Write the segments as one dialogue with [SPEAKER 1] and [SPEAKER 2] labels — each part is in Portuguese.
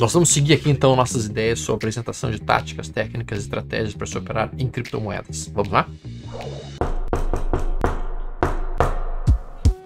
[SPEAKER 1] Nós vamos seguir aqui então nossas ideias sobre apresentação de táticas, técnicas e estratégias para se operar em criptomoedas. Vamos lá?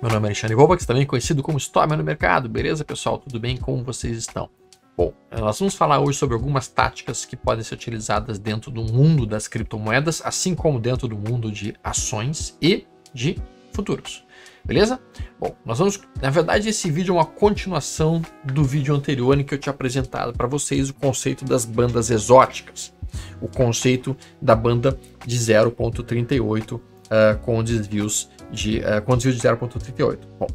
[SPEAKER 1] Meu nome é Alexandre Robax, também conhecido como Stormer no mercado. Beleza, pessoal? Tudo bem? Como vocês estão? Bom, eh, nós vamos falar hoje sobre algumas táticas que podem ser utilizadas dentro do mundo das criptomoedas, assim como dentro do mundo de ações e de futuros beleza? Bom, nós vamos, na verdade esse vídeo é uma continuação do vídeo anterior em que eu tinha apresentado para vocês o conceito das bandas exóticas, o conceito da banda de 0.38 uh, eh, com desvios de uh, com desvio de 0.38. Bom,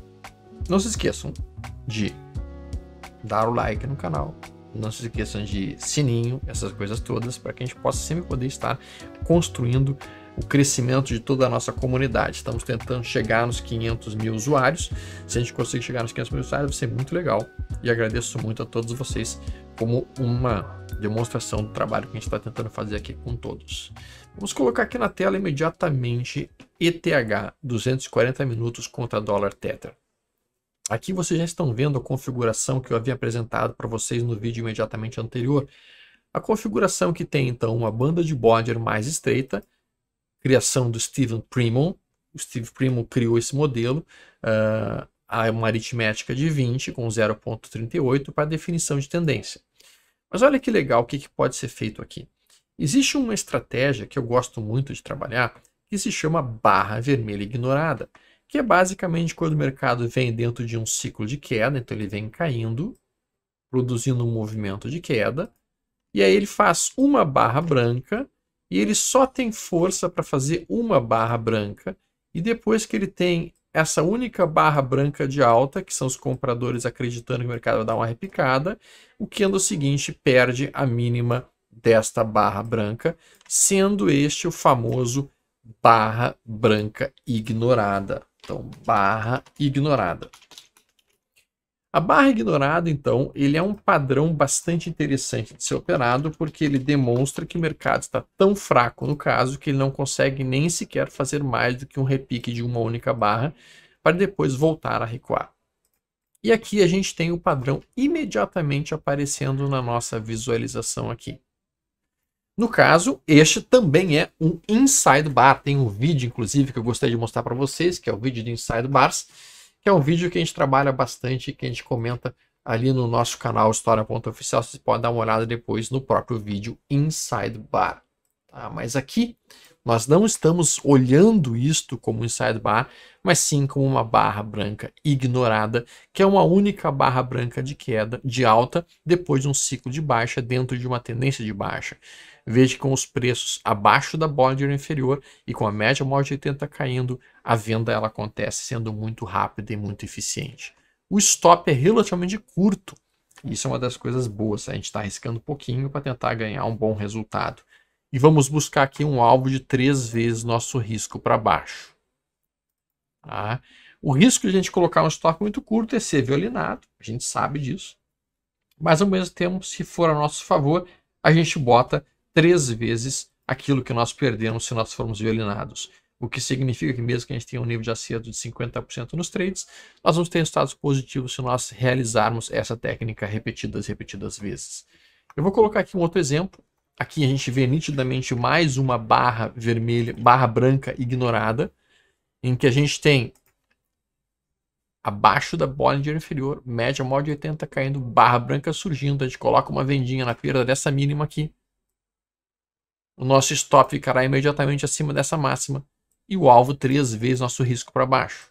[SPEAKER 1] não se esqueçam de dar o like no canal, não se esqueçam de sininho, essas coisas todas, para que a gente possa sempre poder estar construindo o crescimento de toda a nossa comunidade. Estamos tentando chegar nos 500 mil usuários. Se a gente conseguir chegar nos 500 mil usuários, vai ser muito legal. E agradeço muito a todos vocês como uma demonstração do trabalho que a gente está tentando fazer aqui com todos. Vamos colocar aqui na tela imediatamente ETH 240 minutos contra dólar Tether. Aqui vocês já estão vendo a configuração que eu havia apresentado para vocês no vídeo imediatamente anterior. A configuração que tem então uma banda de border mais estreita, criação do Steven Primo. O Steve Primo criou esse modelo, uh, a uma aritmética de 20 com 0,38 para definição de tendência. Mas olha que legal o que, que pode ser feito aqui. Existe uma estratégia que eu gosto muito de trabalhar que se chama barra vermelha ignorada, que é basicamente quando o mercado vem dentro de um ciclo de queda, então ele vem caindo, produzindo um movimento de queda, e aí ele faz uma barra branca e ele só tem força para fazer uma barra branca, e depois que ele tem essa única barra branca de alta, que são os compradores acreditando que o mercado vai dar uma repicada, o o seguinte perde a mínima desta barra branca, sendo este o famoso barra branca ignorada. Então, barra ignorada. A barra ignorada, então, ele é um padrão bastante interessante de ser operado, porque ele demonstra que o mercado está tão fraco no caso que ele não consegue nem sequer fazer mais do que um repique de uma única barra para depois voltar a recuar. E aqui a gente tem o padrão imediatamente aparecendo na nossa visualização aqui. No caso, este também é um inside bar. Tem um vídeo, inclusive, que eu gostaria de mostrar para vocês, que é o vídeo de inside bars que é um vídeo que a gente trabalha bastante, que a gente comenta ali no nosso canal História.oficial. Vocês podem dar uma olhada depois no próprio vídeo Inside Bar. Tá? Mas aqui nós não estamos olhando isto como inside bar, mas sim como uma barra branca ignorada, que é uma única barra branca de queda de alta depois de um ciclo de baixa dentro de uma tendência de baixa. Veja que com os preços abaixo da Bollinger inferior e com a média móvel de 80 caindo, a venda ela acontece sendo muito rápida e muito eficiente. O stop é relativamente curto. Isso é uma das coisas boas. A gente está arriscando um pouquinho para tentar ganhar um bom resultado. E vamos buscar aqui um alvo de três vezes nosso risco para baixo. Tá? O risco de a gente colocar um stop muito curto é ser violinado. A gente sabe disso mas ao mesmo tempo, se for a nosso favor, a gente bota três vezes aquilo que nós perdemos se nós formos violinados. O que significa que, mesmo que a gente tenha um nível de acerto de 50% nos trades, nós vamos ter resultados positivos se nós realizarmos essa técnica repetidas e repetidas vezes. Eu vou colocar aqui um outro exemplo. Aqui a gente vê nitidamente mais uma barra vermelha, barra branca ignorada, em que a gente tem abaixo da Bollinger inferior, média maior de 80 caindo, barra branca surgindo, a gente coloca uma vendinha na perda dessa mínima aqui, o nosso stop ficará imediatamente acima dessa máxima e o alvo três vezes nosso risco para baixo.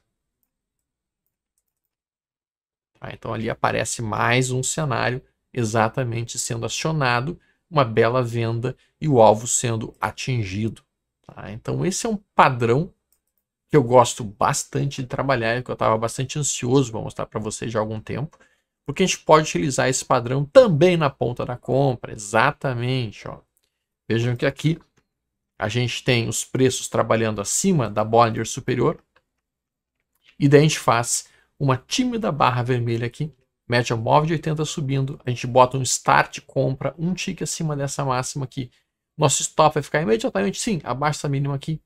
[SPEAKER 1] Tá, então ali aparece mais um cenário exatamente sendo acionado, uma bela venda e o alvo sendo atingido. Tá, então esse é um padrão que eu gosto bastante de trabalhar, e que eu estava bastante ansioso para mostrar para vocês já há algum tempo, porque a gente pode utilizar esse padrão também na ponta da compra, exatamente. Ó. Vejam que aqui a gente tem os preços trabalhando acima da Bollinger superior. E daí a gente faz uma tímida barra vermelha aqui, média móvel de 80 subindo, a gente bota um start, compra um tick acima dessa máxima aqui. Nosso stop vai ficar imediatamente, sim, abaixo da mínima aqui.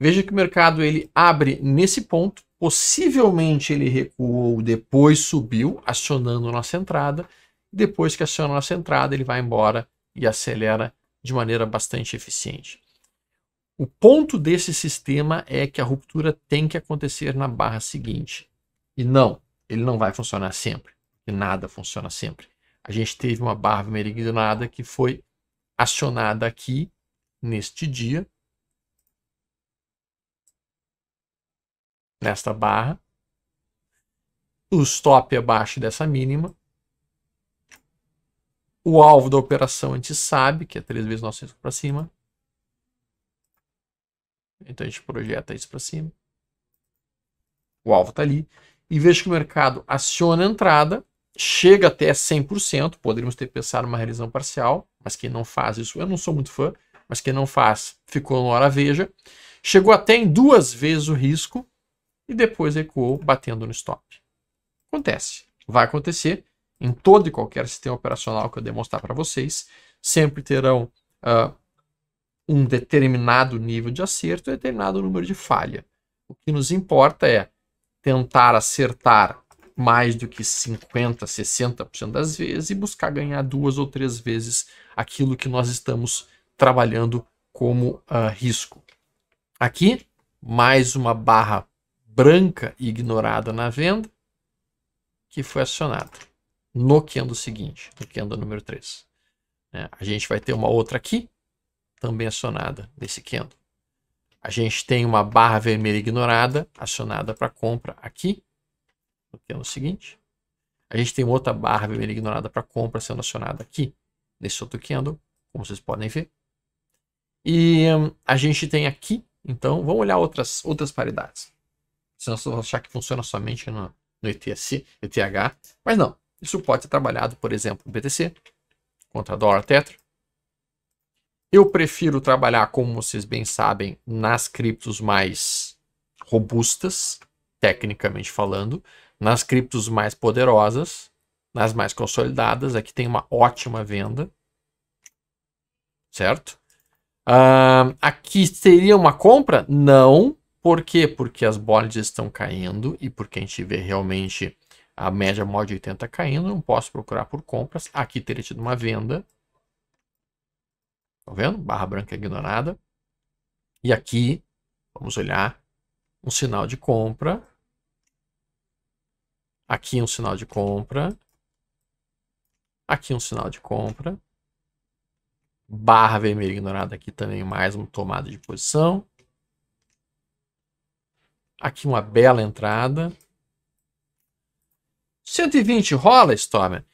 [SPEAKER 1] Veja que o mercado ele abre nesse ponto, possivelmente ele recuou, depois subiu, acionando nossa entrada. Depois que aciona nossa entrada, ele vai embora e acelera de maneira bastante eficiente. O ponto desse sistema é que a ruptura tem que acontecer na barra seguinte. E não, ele não vai funcionar sempre. E nada funciona sempre. A gente teve uma barra meridionada que foi acionada aqui neste dia, nesta barra. O stop abaixo dessa mínima o alvo da operação a gente sabe, que é 3 vezes 900 para cima. Então a gente projeta isso para cima. O alvo está ali. E vejo que o mercado aciona a entrada, chega até 100%. Poderíamos ter pensado uma revisão parcial, mas quem não faz isso, eu não sou muito fã, mas quem não faz, ficou na hora veja. Chegou até em duas vezes o risco e depois recuou, batendo no stop. Acontece, vai acontecer em todo e qualquer sistema operacional que eu demonstrar para vocês, sempre terão uh, um determinado nível de acerto e um determinado número de falha. O que nos importa é tentar acertar mais do que 50, 60% das vezes e buscar ganhar duas ou três vezes aquilo que nós estamos trabalhando como uh, risco. Aqui, mais uma barra branca ignorada na venda que foi acionada no Kendo seguinte, no Kendo número 3. É, né? a gente vai ter uma outra aqui, também acionada nesse Kendo. A gente tem uma barra vermelha ignorada, acionada para compra aqui, no Kendo seguinte. A gente tem outra barra vermelha ignorada para compra sendo acionada aqui, nesse outro Kendo, como vocês podem ver. E hum, a gente tem aqui, então, vamos olhar outras, outras paridades. Senão vocês vão achar que funciona somente no, no ETC, ETH, mas não. Isso pode ser trabalhado, por exemplo, no BTC, contra dólar tetra. Eu prefiro trabalhar, como vocês bem sabem, nas criptos mais robustas, tecnicamente falando, nas criptos mais poderosas, nas mais consolidadas. Aqui tem uma ótima venda, certo? Uh, aqui seria uma compra? Não. Por quê? Porque as bolhas estão caindo e porque a gente vê realmente a média de 80 caindo, não posso procurar por compras. Aqui teria tido uma venda. Tá vendo? Barra branca ignorada. E aqui, vamos olhar, um sinal de compra. Aqui um sinal de compra. Aqui um sinal de compra. Barra vermelha ignorada aqui também, mais uma tomada de posição. Aqui uma bela entrada. 120 rola, Stormer?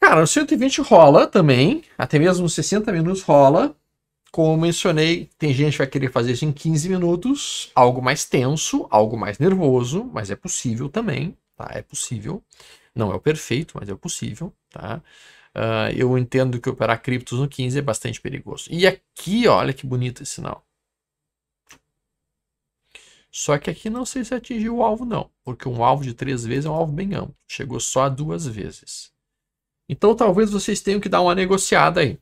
[SPEAKER 1] Cara, o 120 rola também, até mesmo 60 minutos rola. Como mencionei, tem gente que vai querer fazer isso em 15 minutos, algo mais tenso, algo mais nervoso, mas é possível também, tá? É possível. Não é o perfeito, mas é possível, tá? Uh, eu entendo que operar criptos no 15 é bastante perigoso. E aqui, olha que bonito esse sinal. Só que aqui não sei se atingiu o alvo não, porque um alvo de três vezes é um alvo bem amplo. Chegou só a duas vezes. Então talvez vocês tenham que dar uma negociada aí.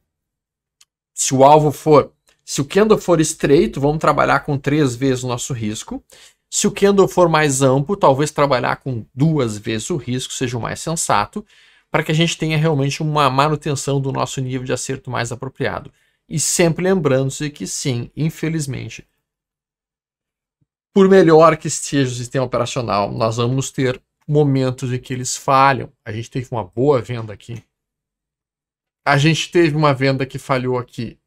[SPEAKER 1] Se o alvo for, se o candle for estreito, vamos trabalhar com três vezes o nosso risco. Se o candle for mais amplo, talvez trabalhar com duas vezes o risco seja o mais sensato, para que a gente tenha realmente uma manutenção do nosso nível de acerto mais apropriado. E sempre lembrando-se que sim, infelizmente, por melhor que seja o sistema operacional, nós vamos ter momentos em que eles falham. A gente teve uma boa venda aqui. A gente teve uma venda que falhou aqui.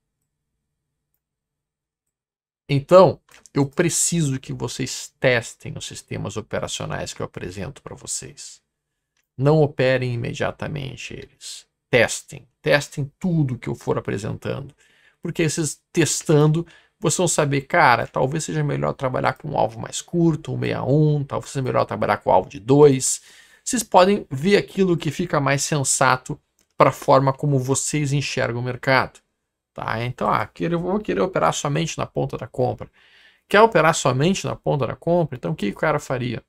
[SPEAKER 1] Então, eu preciso que vocês testem os sistemas operacionais que eu apresento para vocês. Não operem imediatamente eles. Testem. Testem tudo que eu for apresentando. Porque esses testando, vocês vão saber, cara, talvez seja melhor trabalhar com um alvo mais curto, um 61, talvez seja melhor trabalhar com um alvo de 2. Vocês podem ver aquilo que fica mais sensato para a forma como vocês enxergam o mercado. Tá? Então, ah, eu vou querer operar somente na ponta da compra. Quer operar somente na ponta da compra? Então, o que o cara faria?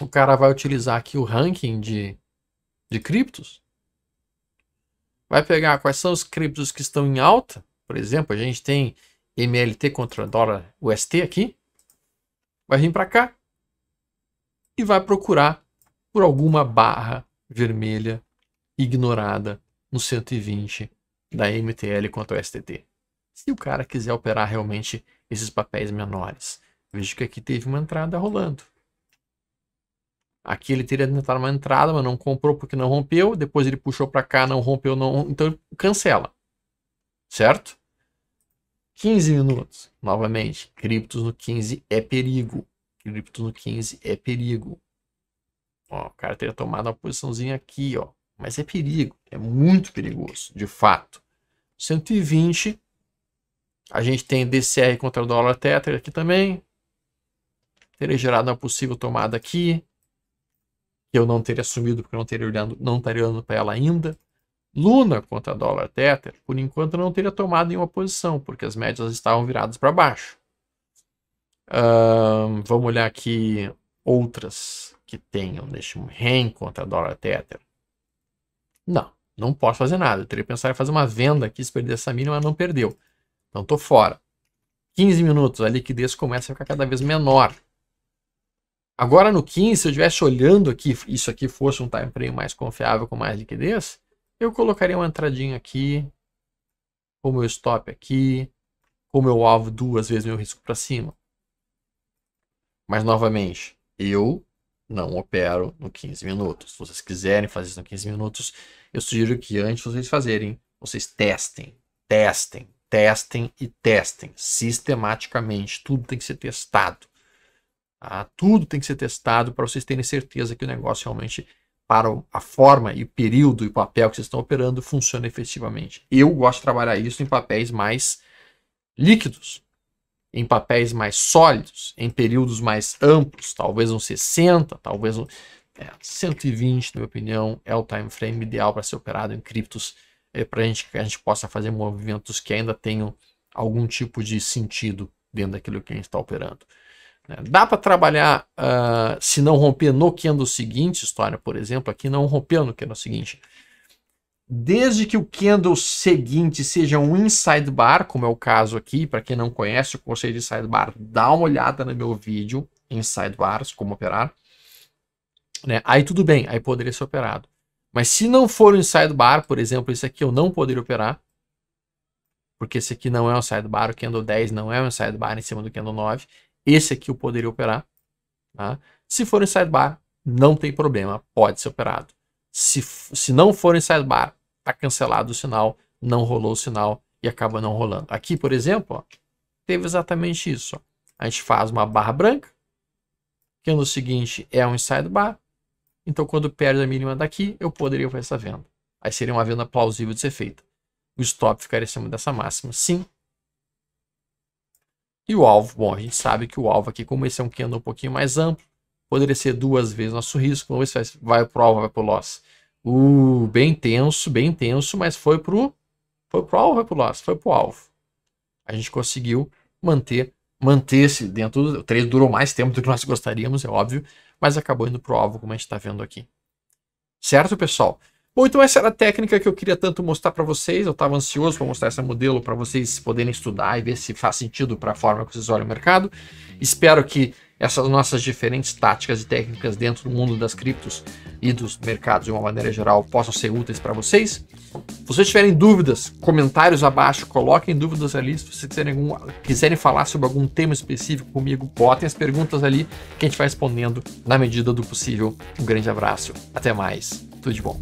[SPEAKER 1] O cara vai utilizar aqui o ranking de, de criptos. Vai pegar quais são os criptos que estão em alta. Por exemplo, a gente tem MLT contra dólar UST aqui, vai vir para cá e vai procurar por alguma barra vermelha ignorada no 120 da MTL contra o STT. Se o cara quiser operar realmente esses papéis menores. Veja que aqui teve uma entrada rolando. Aqui ele teria tentado uma entrada, mas não comprou porque não rompeu. Depois ele puxou para cá, não rompeu, não. Então cancela. Certo? 15 minutos. Novamente, criptos no 15 é perigo. Criptos no 15 é perigo. Ó, o cara teria tomado uma posiçãozinha aqui, ó. Mas é perigo, é muito perigoso, de fato. 120. A gente tem DCR contra o dólar Tether aqui também. Teria gerado uma possível tomada aqui. Que eu não teria assumido porque eu não teria olhando, não estaria olhando para ela ainda. Luna contra dólar Tether, por enquanto não teria tomado nenhuma posição, porque as médias estavam viradas para baixo. vamos olhar aqui outras que tenham neste REN contra dólar Tether. Não, não posso fazer nada. Eu teria pensado em fazer uma venda aqui se perder essa mínima, mas não perdeu. Então estou fora. 15 minutos, a liquidez começa a ficar cada vez menor. Agora no 15, se eu estivesse olhando aqui, isso aqui fosse um time frame mais confiável com mais liquidez, eu colocaria uma entradinha aqui, com meu stop aqui, com meu alvo duas vezes meu risco para cima. Mas novamente, eu não opero no 15 minutos. Se vocês quiserem fazer isso no 15 minutos, eu sugiro que antes vocês fazerem, vocês testem, testem, testem e testem sistematicamente. Tudo tem que ser testado. Tá? Tudo tem que ser testado para vocês terem certeza que o negócio realmente para a forma e o período e o papel que vocês estão operando funciona efetivamente. Eu gosto de trabalhar isso em papéis mais líquidos, em papéis mais sólidos, em períodos mais amplos, talvez um 60, talvez um, é, 120, na minha opinião, é o time frame ideal para ser operado em criptos, é, para gente, que a gente possa fazer movimentos que ainda tenham algum tipo de sentido dentro daquilo que a gente está operando. Né? Dá para trabalhar, uh, se não romper no candle seguinte, história, por exemplo, aqui não rompeu no candle seguinte. Desde que o candle seguinte seja um inside bar, como é o caso aqui, para quem não conhece o conceito de inside bar, dá uma olhada no meu vídeo, inside bars, como operar. Né? Aí tudo bem, aí poderia ser operado. Mas se não for um inside bar, por exemplo, esse aqui eu não poderia operar, porque esse aqui não é um bar o candle 10 não é um bar em cima do candle 9, esse aqui eu poderia operar. Tá? Se for em sidebar, não tem problema, pode ser operado. Se, se não for em sidebar, está cancelado o sinal, não rolou o sinal e acaba não rolando. Aqui, por exemplo, ó, teve exatamente isso. Ó. A gente faz uma barra branca, que no seguinte é um sidebar. Então, quando perde a mínima daqui, eu poderia fazer essa venda. Aí seria uma venda plausível de ser feita. O stop ficaria acima cima dessa máxima. Sim, e o alvo, bom, a gente sabe que o alvo aqui, como esse é um candle um pouquinho mais amplo, poderia ser duas vezes nosso risco, vamos ver se vai pro alvo, vai pro loss. Uh, bem tenso, bem tenso, mas foi pro, foi pro alvo, vai pro loss, foi pro alvo. A gente conseguiu manter, manter-se dentro do... O trade durou mais tempo do que nós gostaríamos, é óbvio, mas acabou indo pro alvo, como a gente está vendo aqui. Certo, pessoal? Bom, então essa era a técnica que eu queria tanto mostrar para vocês. Eu estava ansioso para mostrar esse modelo para vocês poderem estudar e ver se faz sentido para a forma que vocês olham o mercado. Espero que essas nossas diferentes táticas e técnicas dentro do mundo das criptos e dos mercados de uma maneira geral possam ser úteis para vocês. Se vocês tiverem dúvidas, comentários abaixo, coloquem dúvidas ali. Se vocês quiserem, algum, quiserem falar sobre algum tema específico comigo, botem as perguntas ali que a gente vai respondendo na medida do possível. Um grande abraço, até mais, tudo de bom.